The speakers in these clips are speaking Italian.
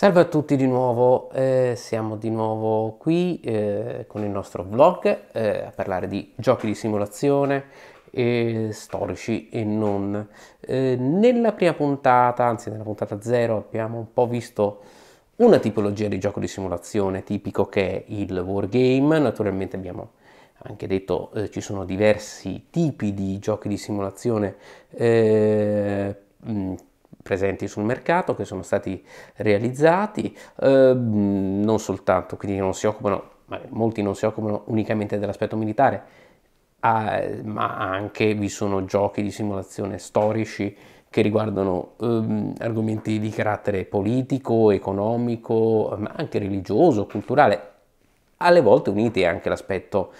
Salve a tutti di nuovo, eh, siamo di nuovo qui eh, con il nostro vlog eh, a parlare di giochi di simulazione e storici e non. Eh, nella prima puntata, anzi nella puntata 0, abbiamo un po' visto una tipologia di gioco di simulazione tipico che è il wargame, naturalmente abbiamo anche detto eh, ci sono diversi tipi di giochi di simulazione eh, presenti sul mercato che sono stati realizzati, eh, non soltanto, quindi non si occupano, molti non si occupano unicamente dell'aspetto militare, eh, ma anche vi sono giochi di simulazione storici che riguardano ehm, argomenti di carattere politico, economico, ma anche religioso, culturale, alle volte uniti anche l'aspetto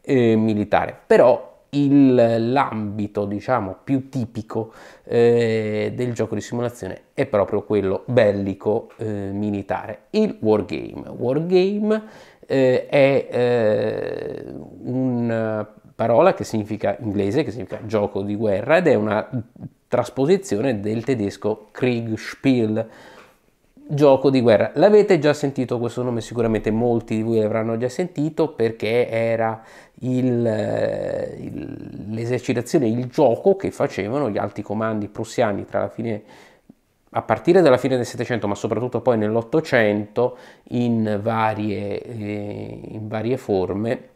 eh, militare. Però il, l'ambito diciamo più tipico eh, del gioco di simulazione è proprio quello bellico eh, militare, il wargame. Wargame eh, è eh, una parola che significa inglese, che significa gioco di guerra ed è una trasposizione del tedesco Kriegspiel gioco di guerra. L'avete già sentito questo nome, sicuramente molti di voi l'avranno già sentito perché era il, eh, il, l'esercitazione, il gioco che facevano gli alti comandi prussiani tra la fine a partire dalla fine del Settecento, ma soprattutto poi nell'Ottocento, in varie, eh, in varie forme,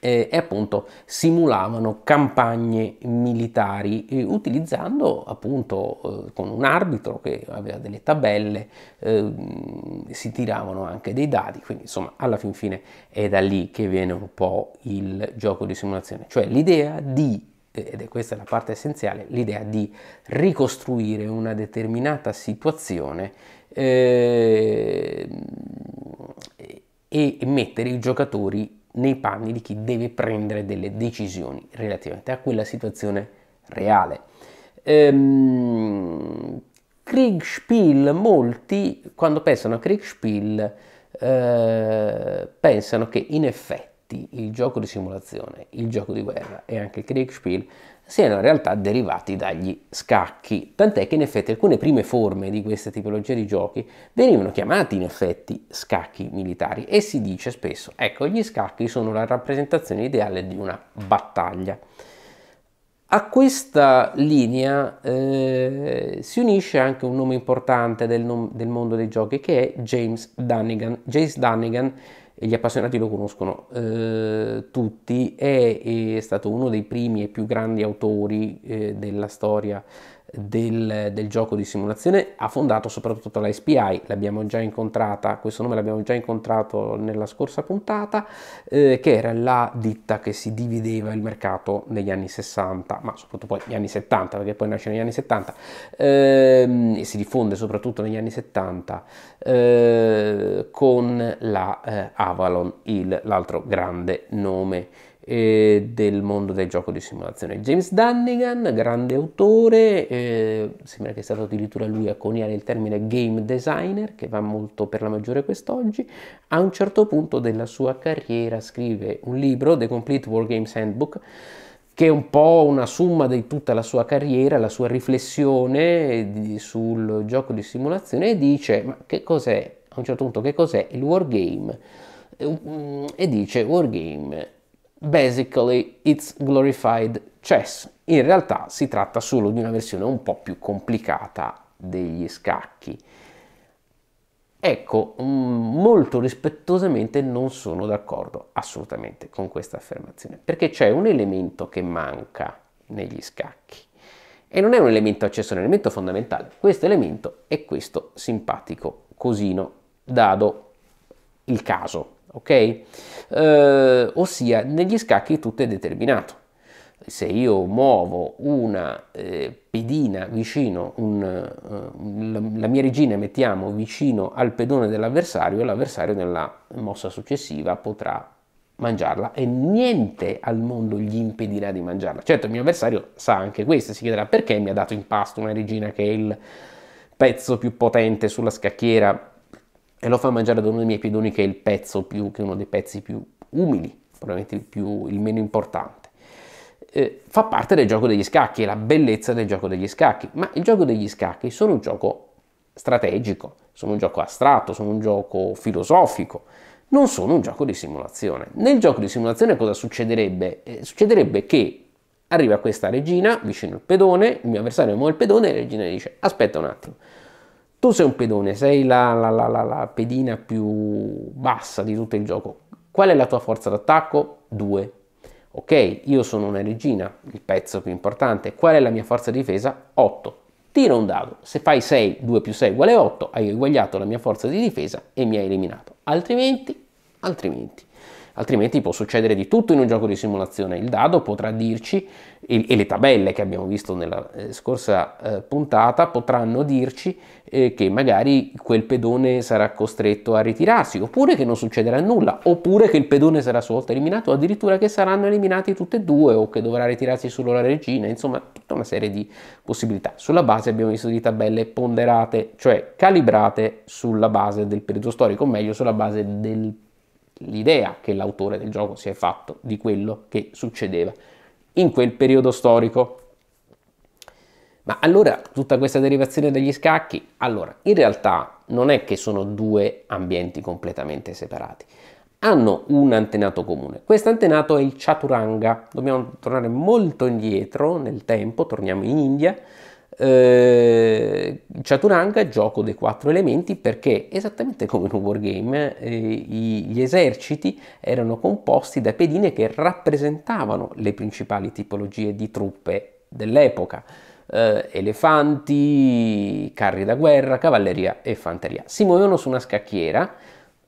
e appunto simulavano campagne militari eh, utilizzando appunto eh, con un arbitro che aveva delle tabelle eh, si tiravano anche dei dadi quindi insomma alla fin fine è da lì che viene un po' il gioco di simulazione cioè l'idea di eh, ed è questa la parte essenziale, l'idea di ricostruire una determinata situazione eh, e mettere i giocatori nei panni di chi deve prendere delle decisioni relativamente a quella situazione reale. Ehm, Kriegspiel, molti quando pensano a Kriegspiel eh, pensano che in effetti effetti il gioco di simulazione, il gioco di guerra e anche il Kriegspiel siano in realtà derivati dagli scacchi, tant'è che in effetti alcune prime forme di questa tipologia di giochi venivano chiamati in effetti scacchi militari e si dice spesso, ecco, gli scacchi sono la rappresentazione ideale di una battaglia. A questa linea eh, si unisce anche un nome importante del, nom del, mondo dei giochi che è James Dunnigan. James Dunnigan gli appassionati lo conoscono eh, tutti, è, è, stato uno dei primi e più grandi autori eh, della storia del, del, gioco di simulazione ha fondato soprattutto la SPI, l'abbiamo già incontrata, questo nome l'abbiamo già incontrato nella scorsa puntata, eh, che era la ditta che si divideva il mercato negli anni 60, ma soprattutto poi negli anni 70, perché poi nasce negli anni 70 ehm, e si diffonde soprattutto negli anni 70 eh, con la eh, Avalon Hill, l'altro grande nome eh, del mondo del gioco di simulazione. James Dunnigan, grande autore, eh, sembra che sia stato addirittura lui a coniare il termine game designer, che va molto per la maggiore quest'oggi, a un certo punto della sua carriera scrive un libro, The Complete War Games Handbook, che è un po' una somma di tutta la sua carriera, la sua riflessione di, sul gioco di simulazione e dice, ma che cos'è, a un certo punto, che cos'è il wargame? e mm, dice, wargame basically it's glorified chess. In realtà si tratta solo di una versione un po' più complicata degli scacchi. Ecco, mm, molto rispettosamente non sono d'accordo assolutamente con questa affermazione, perché c'è un elemento che manca negli scacchi e non è un elemento accessorio, è un elemento fondamentale. Questo elemento è questo simpatico cosino dado il caso, ok? Eh, ossia negli scacchi tutto è determinato. Se io muovo una eh, pedina vicino, un, eh, la, la, mia regina mettiamo vicino al pedone dell'avversario, l'avversario nella mossa successiva potrà mangiarla e niente al mondo gli impedirà di mangiarla. Certo, il mio avversario sa anche questo, si chiederà perché mi ha dato in pasto una regina che è il pezzo più potente sulla scacchiera e lo fa mangiare da uno dei miei piedoni che è il pezzo più, che uno dei pezzi più umili, probabilmente il, più, il meno importante. Eh, fa parte del gioco degli scacchi, è la bellezza del gioco degli scacchi, ma il gioco degli scacchi sono un gioco strategico, sono un gioco astratto, sono un gioco filosofico, non sono un gioco di simulazione. Nel gioco di simulazione cosa succederebbe? Eh, succederebbe che arriva questa regina vicino al pedone, il mio avversario muove il pedone e la regina dice aspetta un attimo, tu sei un pedone, sei la, la, la, la, pedina più bassa di tutto il gioco. Qual è la tua forza d'attacco? 2. Ok, io sono una regina, il pezzo più importante. Qual è la mia forza di difesa? 8. Tira un dado. Se fai 6, 2 più 6 uguale 8, hai uguagliato la mia forza di difesa e mi hai eliminato. Altrimenti, altrimenti altrimenti può succedere di tutto in un gioco di simulazione. Il dado potrà dirci, e le tabelle che abbiamo visto nella eh, scorsa eh, puntata, potranno dirci eh, che magari quel pedone sarà costretto a ritirarsi, oppure che non succederà nulla, oppure che il pedone sarà a sua volta eliminato, o addirittura che saranno eliminati tutti e due, o che dovrà ritirarsi solo la regina, insomma tutta una serie di possibilità. Sulla base abbiamo visto di tabelle ponderate, cioè calibrate sulla base del periodo storico, o meglio sulla base del l'idea che l'autore del gioco si è fatto di quello che succedeva in quel periodo storico. Ma allora tutta questa derivazione degli scacchi? Allora, in realtà non è che sono due ambienti completamente separati. Hanno un antenato comune. Questo antenato è il chaturanga. Dobbiamo tornare molto indietro nel tempo, torniamo in India eh, Chaturanga è gioco dei quattro elementi perché esattamente come in un wargame eh, gli eserciti erano composti da pedine che rappresentavano le principali tipologie di truppe dell'epoca. Eh, elefanti, carri da guerra, cavalleria e fanteria. Si muovevano su una scacchiera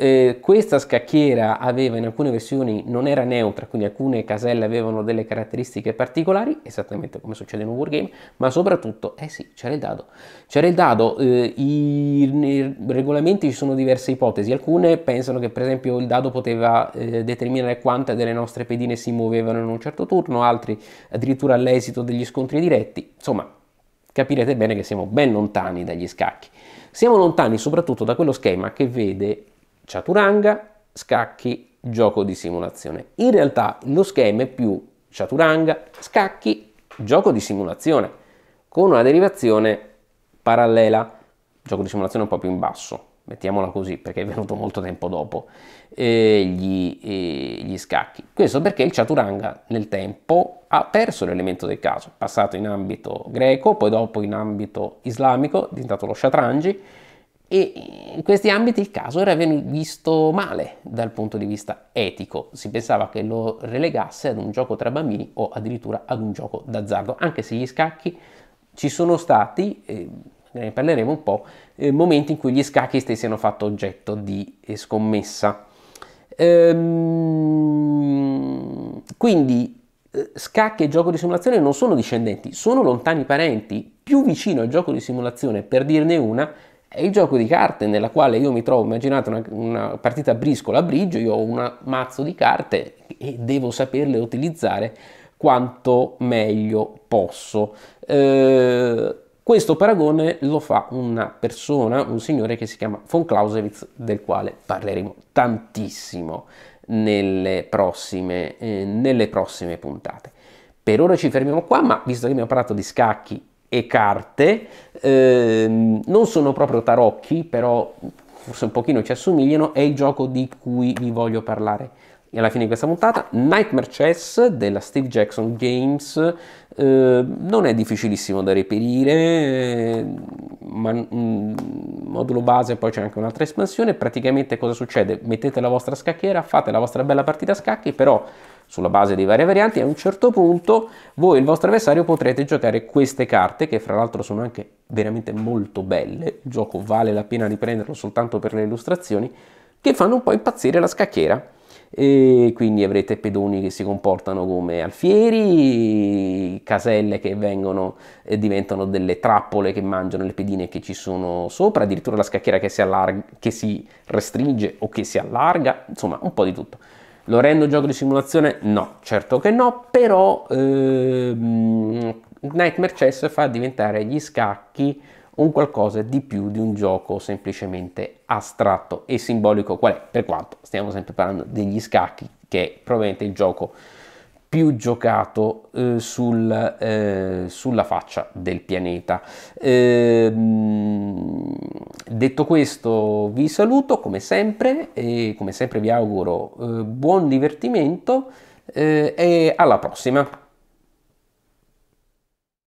eh, questa scacchiera aveva in alcune versioni non era neutra, quindi alcune caselle avevano delle caratteristiche particolari, esattamente come succede in un wargame, ma soprattutto, eh sì, c'era il dado. C'era il dado, eh, i, i, regolamenti ci sono diverse ipotesi, alcune pensano che per esempio il dado poteva eh, determinare quante delle nostre pedine si muovevano in un certo turno, altri addirittura l'esito degli scontri diretti, insomma capirete bene che siamo ben lontani dagli scacchi. Siamo lontani soprattutto da quello schema che vede chaturanga, scacchi, gioco di simulazione. In realtà lo schema è più chaturanga, scacchi, gioco di simulazione, con una derivazione parallela, gioco di simulazione un po' più in basso, mettiamola così perché è venuto molto tempo dopo, eh, gli, eh, gli, scacchi. Questo perché il chaturanga nel tempo ha perso l'elemento del caso, è passato in ambito greco, poi dopo in ambito islamico, è diventato lo shatrangi, e in eh, questi ambiti il caso era visto male dal punto di vista etico, si pensava che lo relegasse ad un gioco tra bambini o addirittura ad un gioco d'azzardo, anche se gli scacchi ci sono stati, eh, ne parleremo un po', eh, momenti in cui gli scacchi stessi hanno fatto oggetto di eh, scommessa. Ehm, quindi eh, scacchi e gioco di simulazione non sono discendenti, sono lontani parenti, più vicino al gioco di simulazione, per dirne una, è il gioco di carte nella quale io mi trovo, immaginate una, una partita a briscola a brigio, io ho un mazzo di carte e devo saperle utilizzare quanto meglio posso. Eh, questo paragone lo fa una persona, un signore che si chiama von Clausewitz, del quale parleremo tantissimo nelle prossime, eh, nelle prossime puntate. Per ora ci fermiamo qua, ma visto che abbiamo parlato di scacchi e carte, ehm, non sono proprio tarocchi, però forse un pochino ci assomigliano, è il gioco di cui vi voglio parlare e alla fine di questa puntata. Nightmare Chess della Steve Jackson Games eh, non è difficilissimo da reperire, eh, ma mh, mm, modulo base poi c'è anche un'altra espansione. Praticamente cosa succede? Mettete la vostra scacchiera, fate la vostra bella partita a scacchi, però sulla base dei varie varianti, a un certo punto voi e il vostro avversario potrete giocare queste carte, che fra l'altro sono anche veramente molto belle, il gioco vale la pena riprenderlo soltanto per le illustrazioni, che fanno un po' impazzire la scacchiera e quindi avrete pedoni che si comportano come alfieri, caselle che vengono, eh, diventano delle trappole che mangiano le pedine che ci sono sopra, addirittura la scacchiera che si, allarga, che si restringe o che si allarga, insomma un po' di tutto. Lo rendo gioco di simulazione? No, certo che no, però ehm, Nightmare Chess fa diventare gli scacchi un qualcosa di più di un gioco semplicemente astratto e simbolico qual è? Per quanto stiamo sempre parlando degli scacchi, che è probabilmente il gioco più giocato eh, sul, eh, sulla faccia del pianeta. Eh, detto questo, vi saluto come sempre e come sempre vi auguro eh, buon divertimento eh, e alla prossima.